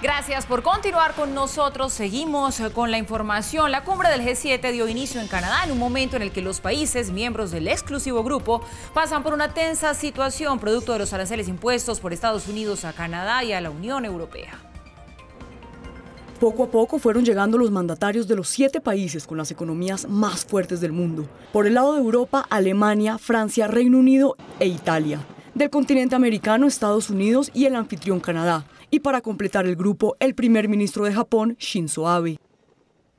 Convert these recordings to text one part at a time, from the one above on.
Gracias por continuar con nosotros. Seguimos eh, con la información. La cumbre del G7 dio inicio en Canadá en un momento en el que los países miembros del exclusivo grupo pasan por una tensa situación producto de los aranceles impuestos por Estados Unidos a Canadá y a la Unión Europea. Poco a poco fueron llegando los mandatarios de los siete países con las economías más fuertes del mundo. Por el lado de Europa, Alemania, Francia, Reino Unido e Italia del continente americano, Estados Unidos y el anfitrión Canadá. Y para completar el grupo, el primer ministro de Japón, Shinzo Abe.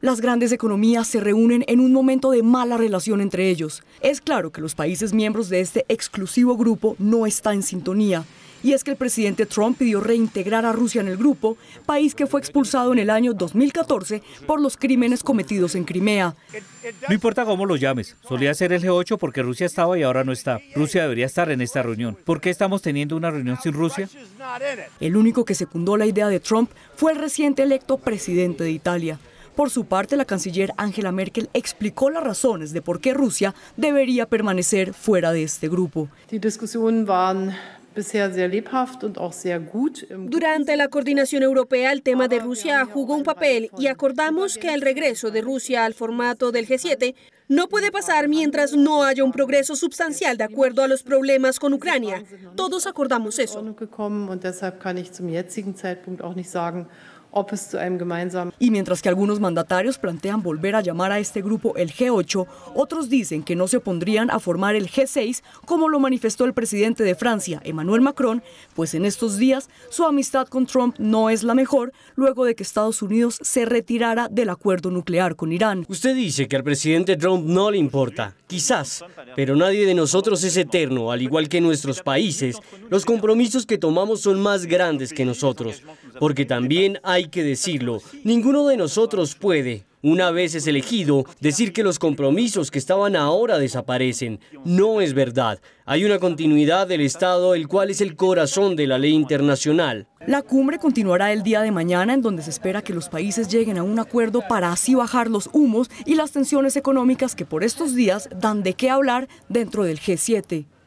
Las grandes economías se reúnen en un momento de mala relación entre ellos. Es claro que los países miembros de este exclusivo grupo no están en sintonía y es que el presidente Trump pidió reintegrar a Rusia en el grupo, país que fue expulsado en el año 2014 por los crímenes cometidos en Crimea. No importa cómo lo llames, solía ser el G8 porque Rusia estaba y ahora no está. Rusia debería estar en esta reunión. ¿Por qué estamos teniendo una reunión sin Rusia? El único que secundó la idea de Trump fue el reciente electo presidente de Italia. Por su parte, la canciller Angela Merkel explicó las razones de por qué Rusia debería permanecer fuera de este grupo. Die durante la coordinación europea, el tema de Rusia jugó un papel y acordamos que el regreso de Rusia al formato del G7 no puede pasar mientras no haya un progreso sustancial de acuerdo a los problemas con Ucrania. Todos acordamos eso. Pues, em, y mientras que algunos mandatarios plantean volver a llamar a este grupo el G8, otros dicen que no se opondrían a formar el G6, como lo manifestó el presidente de Francia, Emmanuel Macron, pues en estos días su amistad con Trump no es la mejor luego de que Estados Unidos se retirara del acuerdo nuclear con Irán. Usted dice que al presidente Trump no le importa Quizás, pero nadie de nosotros es eterno, al igual que nuestros países. Los compromisos que tomamos son más grandes que nosotros, porque también hay que decirlo, ninguno de nosotros puede, una vez es elegido, decir que los compromisos que estaban ahora desaparecen no es verdad. Hay una continuidad del Estado, el cual es el corazón de la ley internacional. La cumbre continuará el día de mañana, en donde se espera que los países lleguen a un acuerdo para así bajar los humos y las tensiones económicas que por estos días dan de qué hablar dentro del G7.